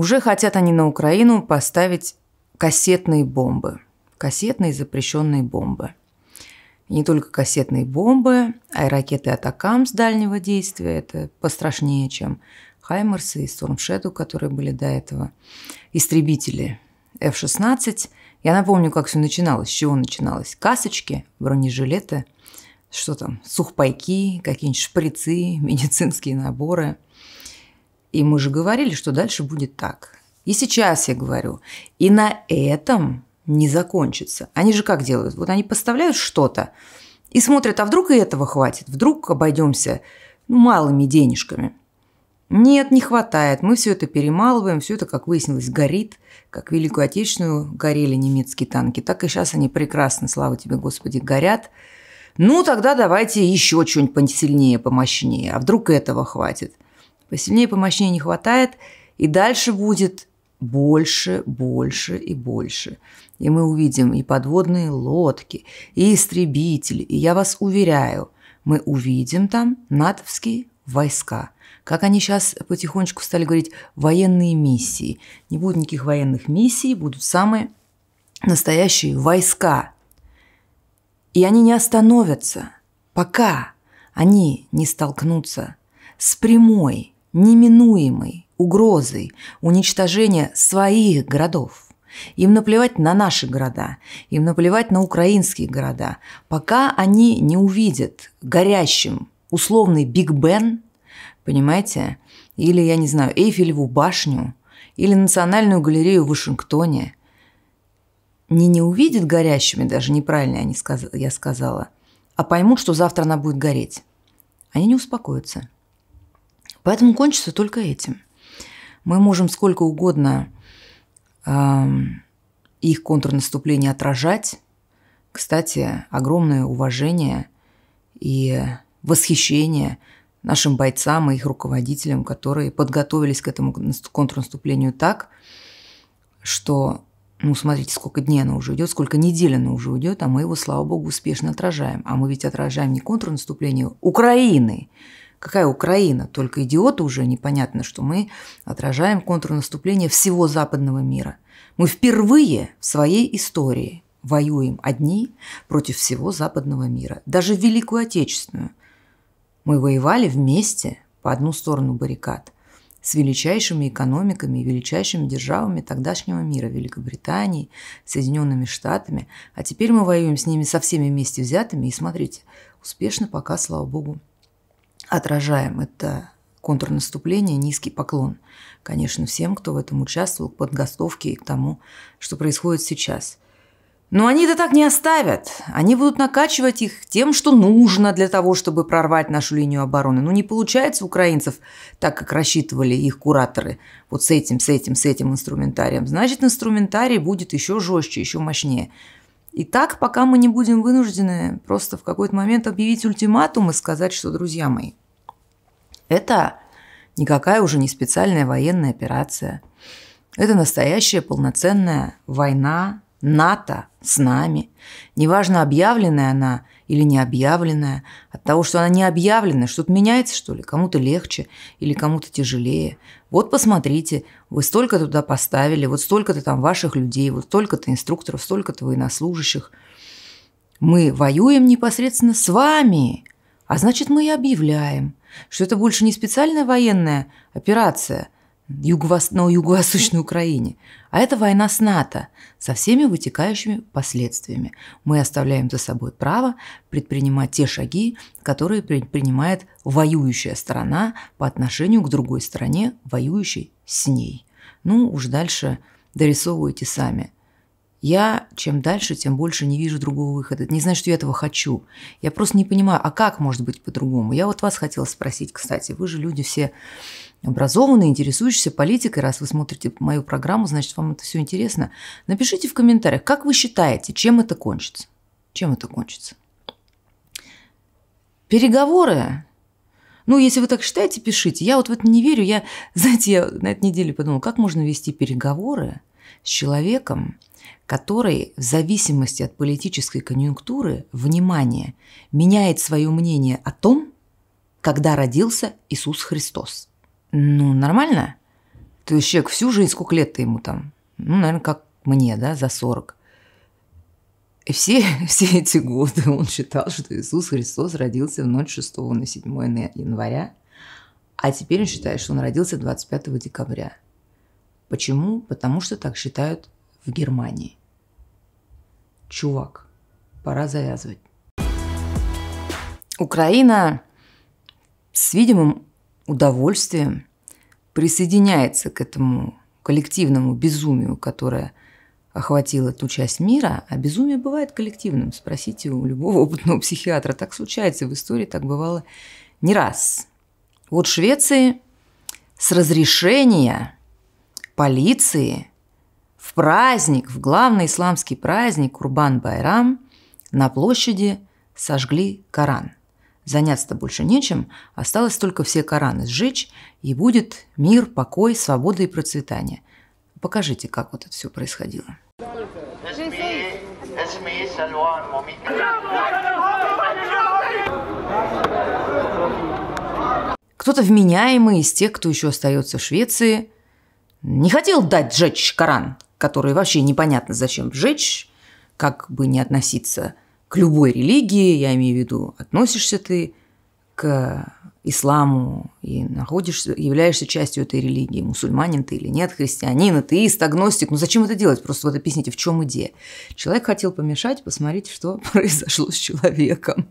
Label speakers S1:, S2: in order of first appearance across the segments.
S1: Уже хотят они на Украину поставить кассетные бомбы. Кассетные запрещенные бомбы. И не только кассетные бомбы, а и ракеты «Атакам» с дальнего действия. Это пострашнее, чем «Хаймерсы» и «Стормшеду», которые были до этого. Истребители F-16. Я напомню, как все начиналось, с чего начиналось. Касочки, бронежилеты, что там, сухпайки, какие-нибудь шприцы, медицинские наборы – и мы же говорили, что дальше будет так. И сейчас я говорю. И на этом не закончится. Они же как делают? Вот они поставляют что-то и смотрят, а вдруг и этого хватит? Вдруг обойдемся ну, малыми денежками? Нет, не хватает. Мы все это перемалываем, все это, как выяснилось, горит. Как Великую Отечественную горели немецкие танки, так и сейчас они прекрасно, слава тебе, Господи, горят. Ну, тогда давайте еще что-нибудь посильнее, помощнее. А вдруг этого хватит? – посильнее, помощнее не хватает, и дальше будет больше, больше и больше. И мы увидим и подводные лодки, и истребители. И я вас уверяю, мы увидим там натовские войска. Как они сейчас потихонечку стали говорить, военные миссии. Не будет никаких военных миссий, будут самые настоящие войска. И они не остановятся, пока они не столкнутся с прямой неминуемой угрозой уничтожения своих городов. Им наплевать на наши города, им наплевать на украинские города, пока они не увидят горящим условный Биг Бен, понимаете, или, я не знаю, Эйфелеву башню, или Национальную галерею в Вашингтоне. Не не увидят горящими, даже неправильно я, не сказ... я сказала, а поймут, что завтра она будет гореть. Они не успокоятся. Поэтому кончится только этим. Мы можем сколько угодно э, их контрнаступление отражать. Кстати, огромное уважение и восхищение нашим бойцам и их руководителям, которые подготовились к этому контрнаступлению так, что, ну, смотрите, сколько дней оно уже идет, сколько недель оно уже уйдет, а мы его, слава богу, успешно отражаем. А мы ведь отражаем не контрнаступление Украины, Какая Украина? Только идиоты уже непонятно, что мы отражаем контрнаступление всего западного мира. Мы впервые в своей истории воюем одни против всего западного мира. Даже Великую Отечественную. Мы воевали вместе по одну сторону баррикад – с величайшими экономиками и величайшими державами тогдашнего мира – Великобританией, Соединенными Штатами. А теперь мы воюем с ними со всеми вместе взятыми. И смотрите, успешно пока, слава богу, отражаем это контрнаступление, низкий поклон. Конечно, всем, кто в этом участвовал, к подготовке и к тому, что происходит сейчас. Но они это так не оставят. Они будут накачивать их тем, что нужно для того, чтобы прорвать нашу линию обороны. Ну, не получается украинцев так, как рассчитывали их кураторы, вот с этим, с этим, с этим инструментарием. Значит, инструментарий будет еще жестче, еще мощнее. И так, пока мы не будем вынуждены просто в какой-то момент объявить ультиматум и сказать, что, друзья мои, это никакая уже не специальная военная операция. Это настоящая полноценная война НАТО с нами. Неважно, объявленная она или не объявленная. От того, что она не объявленная, что-то меняется, что ли? Кому-то легче или кому-то тяжелее. Вот посмотрите, вы столько туда поставили, вот столько-то там ваших людей, вот столько-то инструкторов, столько-то военнослужащих. Мы воюем непосредственно с вами, а значит, мы и объявляем – что это больше не специальная военная операция юго на юго-восточной Украине, а это война с НАТО со всеми вытекающими последствиями. Мы оставляем за собой право предпринимать те шаги, которые предпринимает воюющая сторона по отношению к другой стороне, воюющей с ней. Ну, уж дальше дорисовывайте сами – я чем дальше, тем больше не вижу другого выхода. Это не значит, что я этого хочу. Я просто не понимаю, а как может быть по-другому? Я вот вас хотела спросить, кстати. Вы же люди все образованные, интересующиеся политикой. Раз вы смотрите мою программу, значит, вам это все интересно. Напишите в комментариях, как вы считаете, чем это кончится? Чем это кончится? Переговоры ну, если вы так считаете, пишите. Я вот в это не верю. Я, знаете, я на этой неделе подумала, как можно вести переговоры с человеком, который в зависимости от политической конъюнктуры, внимание, меняет свое мнение о том, когда родился Иисус Христос. Ну, нормально? То есть человек всю жизнь, сколько лет ты ему там? Ну, наверное, как мне, да, за 40. И все, все эти годы он считал, что Иисус Христос родился в ночь 6 на 7 января, а теперь он считает, что он родился 25 декабря. Почему? Потому что так считают в Германии. Чувак, пора завязывать. Украина с видимым удовольствием присоединяется к этому коллективному безумию, которое охватило ту часть мира, а безумие бывает коллективным. Спросите у любого опытного психиатра. Так случается в истории, так бывало не раз. Вот в Швеции с разрешения полиции в праздник, в главный исламский праздник Курбан-Байрам на площади сожгли Коран. Заняться-то больше нечем, осталось только все Кораны сжечь, и будет мир, покой, свобода и процветание. Покажите, как вот это все происходило. Кто-то вменяемый из тех, кто еще остается в Швеции, не хотел дать сжечь Коран которые вообще непонятно зачем сжечь, как бы не относиться к любой религии, я имею в виду, относишься ты к исламу и находишься, являешься частью этой религии, мусульманин ты или нет, христианин, атеист, агностик. Ну зачем это делать? Просто вот объясните, в чем идея. Человек хотел помешать, посмотреть, что произошло с человеком.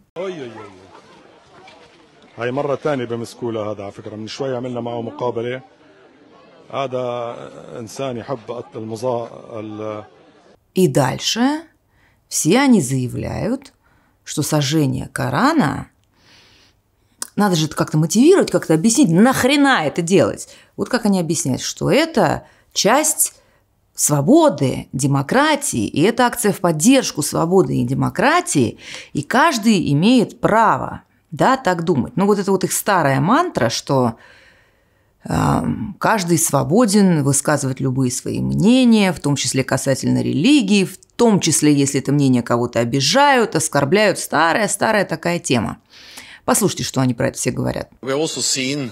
S2: هاي مرة ثانية بمسكولها هذا على فكرة من شوي عملنا معه مقابلة
S1: и дальше все они заявляют, что сожжение Корана надо же это как-то мотивировать, как-то объяснить, нахрена это делать. Вот как они объясняют, что это часть свободы, демократии, и это акция в поддержку свободы и демократии, и каждый имеет право да, так думать. Ну вот это вот их старая мантра, что Каждый свободен высказывать любые свои мнения, в том числе касательно религии, в том числе, если это мнение кого-то обижают, оскорбляют. Старая-старая такая тема. Послушайте, что они про это все говорят.
S2: Мы э, также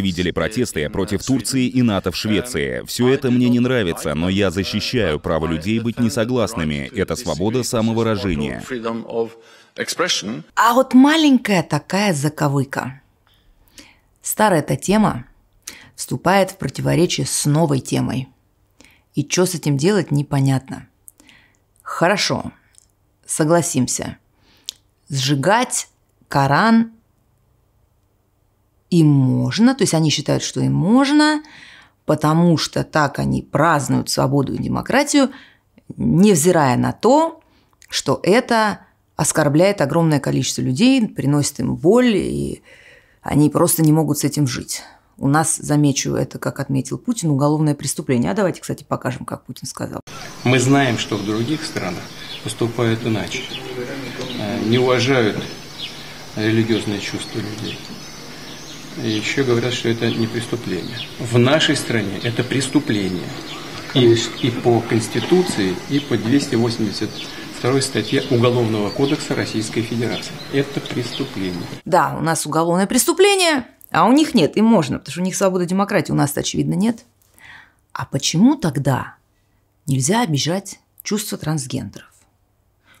S3: видели протесты uh, против Турции и НАТО в Швеции. Эм, все это мне не нравится, но я защищаю право людей быть несогласными. Это свобода самовыражения expression.
S1: А вот маленькая такая заковыка. Старая эта тема вступает в противоречие с новой темой. И что с этим делать, непонятно. Хорошо, согласимся. Сжигать Коран им можно, то есть они считают, что им можно, потому что так они празднуют свободу и демократию, невзирая на то, что это оскорбляет огромное количество людей, приносит им боль, и они просто не могут с этим жить. У нас, замечу, это, как отметил Путин, уголовное преступление. А давайте, кстати, покажем, как Путин сказал.
S3: Мы знаем, что в других странах поступают иначе. Э, не уважают религиозные чувства людей. И еще говорят, что это не преступление. В нашей стране это преступление. И, и по Конституции, и по 280 Второй статье Уголовного кодекса Российской Федерации. Это преступление.
S1: Да, у нас уголовное преступление, а у них нет, и можно, потому что у них свобода демократии, у нас очевидно, нет. А почему тогда нельзя обижать чувства трансгендеров?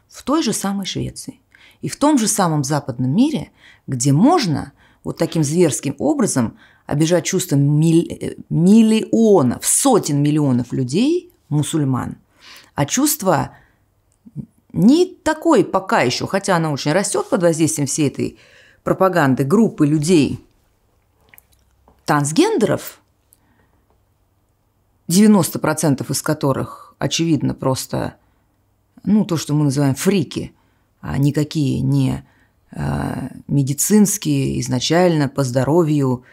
S1: В той же самой Швеции и в том же самом западном мире, где можно вот таким зверским образом обижать чувства милли... Э, миллионов, сотен миллионов людей, мусульман, а чувства не такой пока еще, хотя она очень растет под воздействием всей этой пропаганды группы людей трансгендеров, 90% из которых, очевидно, просто, ну, то, что мы называем фрики, а никакие не а, медицинские, изначально по здоровью,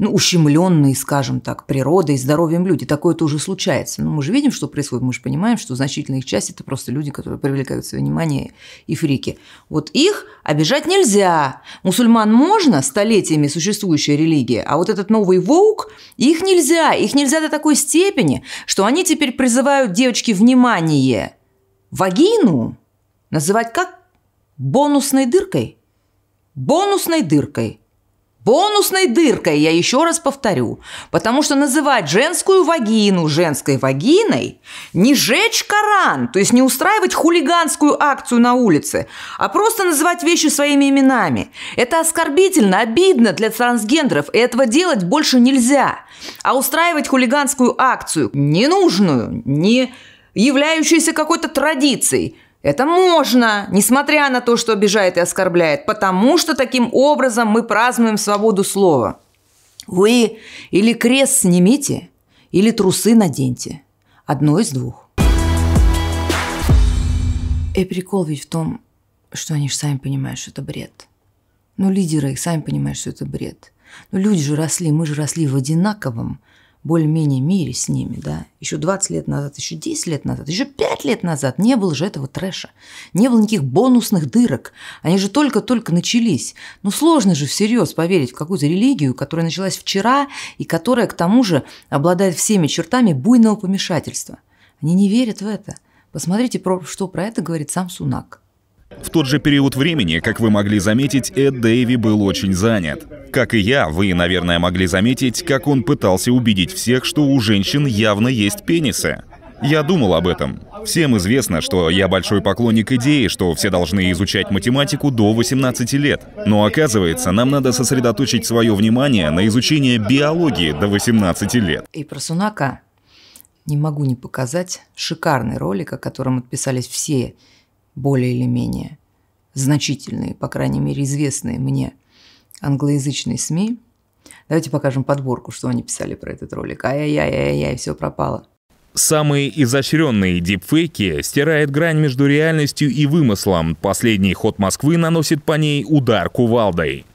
S1: ну, ущемленные, скажем так, природой, здоровьем люди. Такое тоже случается. Но мы же видим, что происходит, мы же понимаем, что значительная их часть – это просто люди, которые привлекают свое внимание и фрики. Вот их обижать нельзя. Мусульман можно, столетиями существующая религия, а вот этот новый волк, их нельзя. Их нельзя до такой степени, что они теперь призывают девочки внимание вагину называть как бонусной дыркой. Бонусной дыркой – Бонусной дыркой, я еще раз повторю, потому что называть женскую вагину женской вагиной не жечь Коран, то есть не устраивать хулиганскую акцию на улице, а просто называть вещи своими именами. Это оскорбительно, обидно для трансгендеров, и этого делать больше нельзя. А устраивать хулиганскую акцию, ненужную, не являющуюся какой-то традицией – это можно, несмотря на то, что обижает и оскорбляет, потому что таким образом мы празднуем свободу слова. Вы или крест снимите, или трусы наденьте. Одно из двух. И прикол ведь в том, что они же сами понимают, что это бред. Ну, лидеры их сами понимают, что это бред. Но ну, люди же росли, мы же росли в одинаковом более-менее мире с ними, да, еще 20 лет назад, еще 10 лет назад, еще 5 лет назад не было же этого трэша, не было никаких бонусных дырок, они же только-только начались. Ну, сложно же всерьез поверить в какую-то религию, которая началась вчера и которая, к тому же, обладает всеми чертами буйного помешательства. Они не верят в это. Посмотрите, что про это говорит сам Сунак.
S3: В тот же период времени, как вы могли заметить, Эд Дэйви был очень занят. Как и я, вы, наверное, могли заметить, как он пытался убедить всех, что у женщин явно есть пенисы. Я думал об этом. Всем известно, что я большой поклонник идеи, что все должны изучать математику до 18 лет. Но оказывается, нам надо сосредоточить свое внимание на изучении биологии до 18 лет.
S1: И про Сунака не могу не показать шикарный ролик, о котором отписались все более или менее значительные, по крайней мере, известные мне англоязычные СМИ. Давайте покажем подборку, что они писали про этот ролик. Ай-яй-яй-яй, все пропало.
S3: Самые изощренные дипфейки стирает грань между реальностью и вымыслом. Последний ход Москвы наносит по ней удар кувалдой.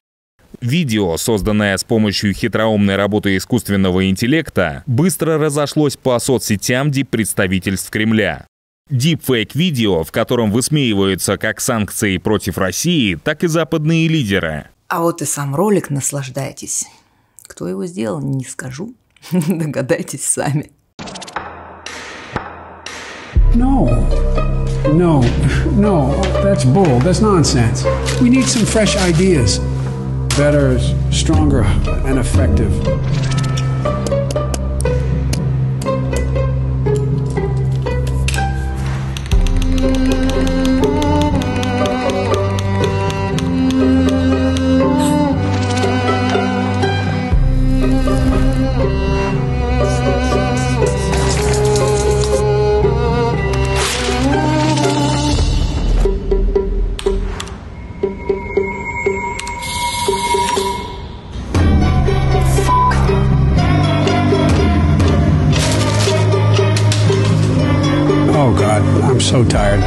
S3: Видео, созданное с помощью хитроумной работы искусственного интеллекта, быстро разошлось по соцсетям диппредставительств Кремля. Дипфейк-видео, в котором высмеиваются как санкции против России, так и западные лидеры.
S1: А вот и сам ролик наслаждайтесь. Кто его сделал, не скажу. Догадайтесь сами. No. No.
S2: No. That's bull. That's nonsense. We need some fresh ideas. Better, stronger and effective. so tired.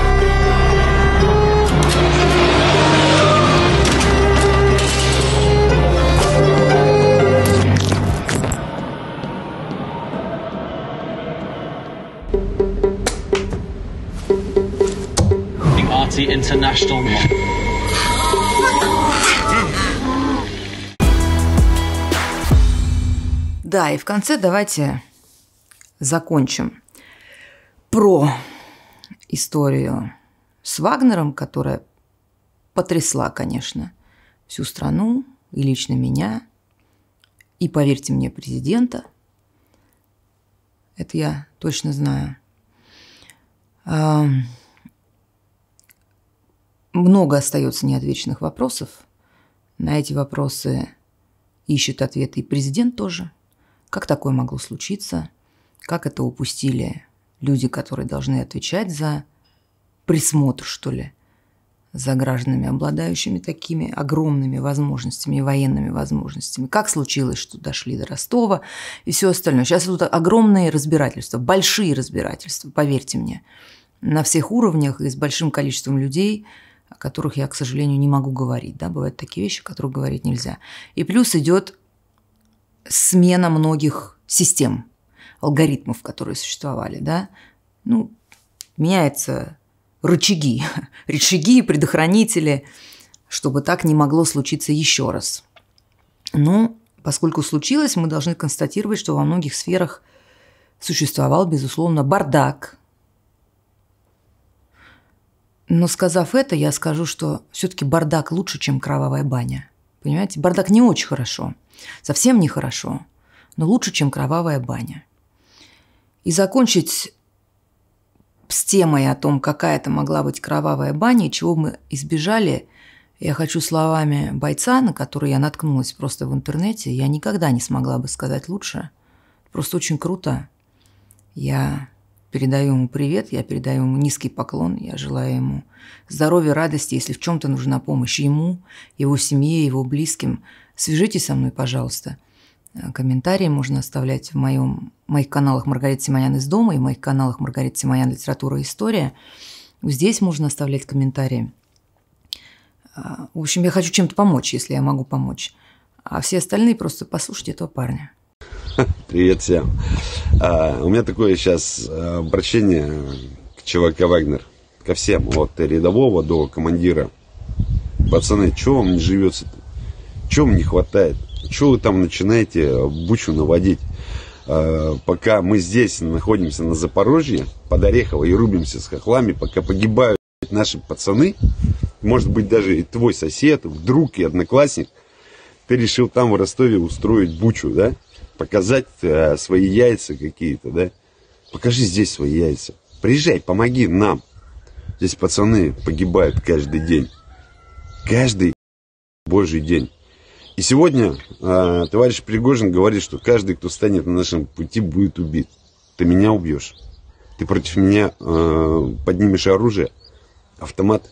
S1: Party International. Да, и в конце давайте закончим про историю с Вагнером, которая потрясла, конечно, всю страну и лично меня, и, поверьте мне, президента. Это я точно знаю. А, много остается неотвеченных вопросов. На эти вопросы ищет ответы и президент тоже. Как такое могло случиться? Как это упустили люди, которые должны отвечать за присмотр, что ли, за гражданами, обладающими такими огромными возможностями военными возможностями. Как случилось, что дошли до Ростова и все остальное. Сейчас тут огромные разбирательства, большие разбирательства, поверьте мне, на всех уровнях и с большим количеством людей, о которых я, к сожалению, не могу говорить. Да? Бывают такие вещи, о которых говорить нельзя. И плюс идет смена многих систем – алгоритмов, которые существовали, да, ну, меняются рычаги, рычаги, предохранители, чтобы так не могло случиться еще раз. Но поскольку случилось, мы должны констатировать, что во многих сферах существовал, безусловно, бардак. Но сказав это, я скажу, что все-таки бардак лучше, чем кровавая баня. Понимаете, бардак не очень хорошо, совсем нехорошо, но лучше, чем кровавая баня и закончить с темой о том, какая это могла быть кровавая баня, чего мы избежали, я хочу словами бойца, на который я наткнулась просто в интернете, я никогда не смогла бы сказать лучше. Просто очень круто. Я передаю ему привет, я передаю ему низкий поклон, я желаю ему здоровья, радости, если в чем-то нужна помощь ему, его семье, его близким. Свяжитесь со мной, пожалуйста. Э, комментарии можно оставлять в моем, моих каналах Маргарита Симонян из дома и в моих каналах Маргарита Симонян «Литература и история». Здесь можно оставлять комментарии. А, в общем, я хочу чем-то помочь, если я могу помочь. А все остальные просто послушайте этого парня.
S2: Привет всем. А, у меня такое сейчас а, обращение к ЧВК «Вагнер». Ко всем, от э, рядового до командира. Пацаны, чего вам не живется -то? Чего не хватает? Что вы там начинаете бучу наводить? А, пока мы здесь находимся на Запорожье, под Орехово и рубимся с хохлами, пока погибают наши пацаны, может быть даже и твой сосед, друг и одноклассник, ты решил там в Ростове устроить бучу, да? Показать э, свои яйца какие-то, да? Покажи здесь свои яйца. Приезжай, помоги нам. Здесь пацаны погибают каждый день. Каждый божий день. И сегодня э, товарищ Пригожин говорит, что каждый, кто станет на нашем пути, будет убит. Ты меня убьешь. Ты против меня э, поднимешь оружие, автомат.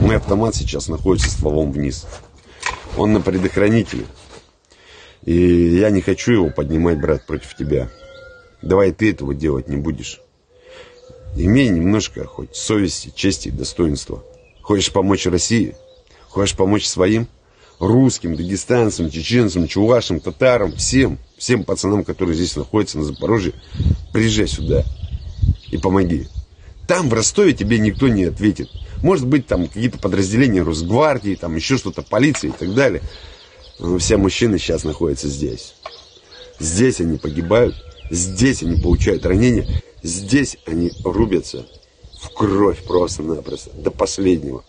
S2: Мой автомат сейчас находится стволом вниз. Он на предохранителе. И я не хочу его поднимать, брат, против тебя. Давай ты этого делать не будешь. Имей немножко хоть совести, чести достоинства. Хочешь помочь России? Хочешь помочь своим? русским, дагестанцам, чеченцам, чувашам, татарам, всем, всем пацанам, которые здесь находятся на Запорожье, приезжай сюда и помоги. Там, в Ростове, тебе никто не ответит. Может быть, там какие-то подразделения Росгвардии, там еще что-то, полиции и так далее. Но все мужчины сейчас находятся здесь. Здесь они погибают, здесь они получают ранения, здесь они рубятся в кровь просто-напросто, до последнего.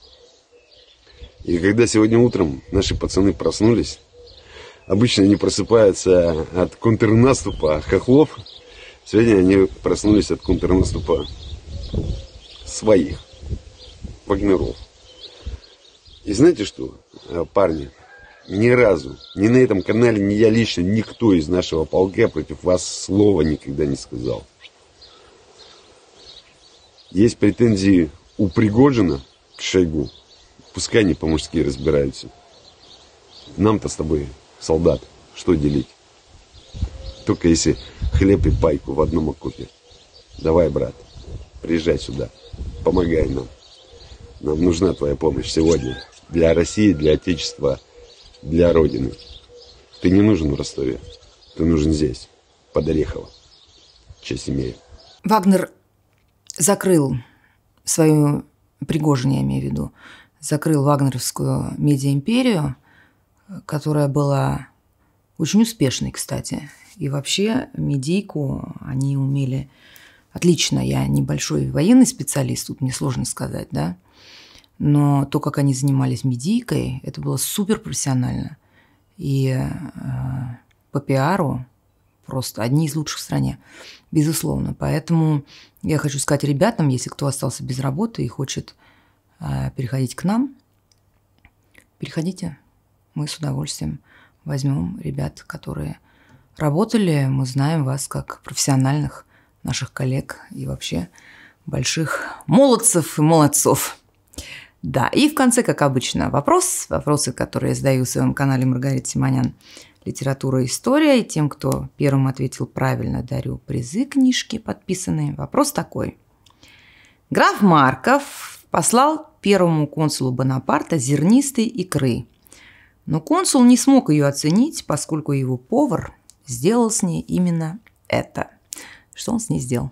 S2: И когда сегодня утром наши пацаны проснулись, обычно они просыпаются от контрнаступа хохлов, сегодня они проснулись от контрнаступа своих, вагнеров. И знаете что, э, парни, ни разу, ни на этом канале, ни я лично, никто из нашего полка против вас слова никогда не сказал. Есть претензии у Пригожина к Шойгу – Пускай они по-мужски разбираются. Нам-то с тобой, солдат, что делить? Только если хлеб и пайку в одном окопе. Давай, брат, приезжай сюда. Помогай нам. Нам нужна твоя помощь сегодня. Для России, для Отечества, для Родины. Ты не нужен в Ростове. Ты нужен здесь, под Орехово.
S1: Честь имею. Вагнер закрыл свою Пригожин, я имею в виду, закрыл вагнеровскую медиа-империю, которая была очень успешной, кстати. И вообще медийку они умели отлично. Я небольшой военный специалист, тут мне сложно сказать, да. Но то, как они занимались медийкой, это было супер профессионально. И э, по пиару просто одни из лучших в стране, безусловно. Поэтому я хочу сказать ребятам, если кто остался без работы и хочет а, переходить к нам. Переходите, мы с удовольствием возьмем ребят, которые работали. Мы знаем вас как профессиональных наших коллег и вообще больших молодцев и молодцов. Да, и в конце, как обычно, вопрос. Вопросы, которые я задаю в своем канале Маргарита Симонян. Литература и история. И тем, кто первым ответил правильно, дарю призы книжки подписанные. Вопрос такой. Граф Марков послал первому консулу Бонапарта зернистые икры. Но консул не смог ее оценить, поскольку его повар сделал с ней именно это. Что он с ней сделал?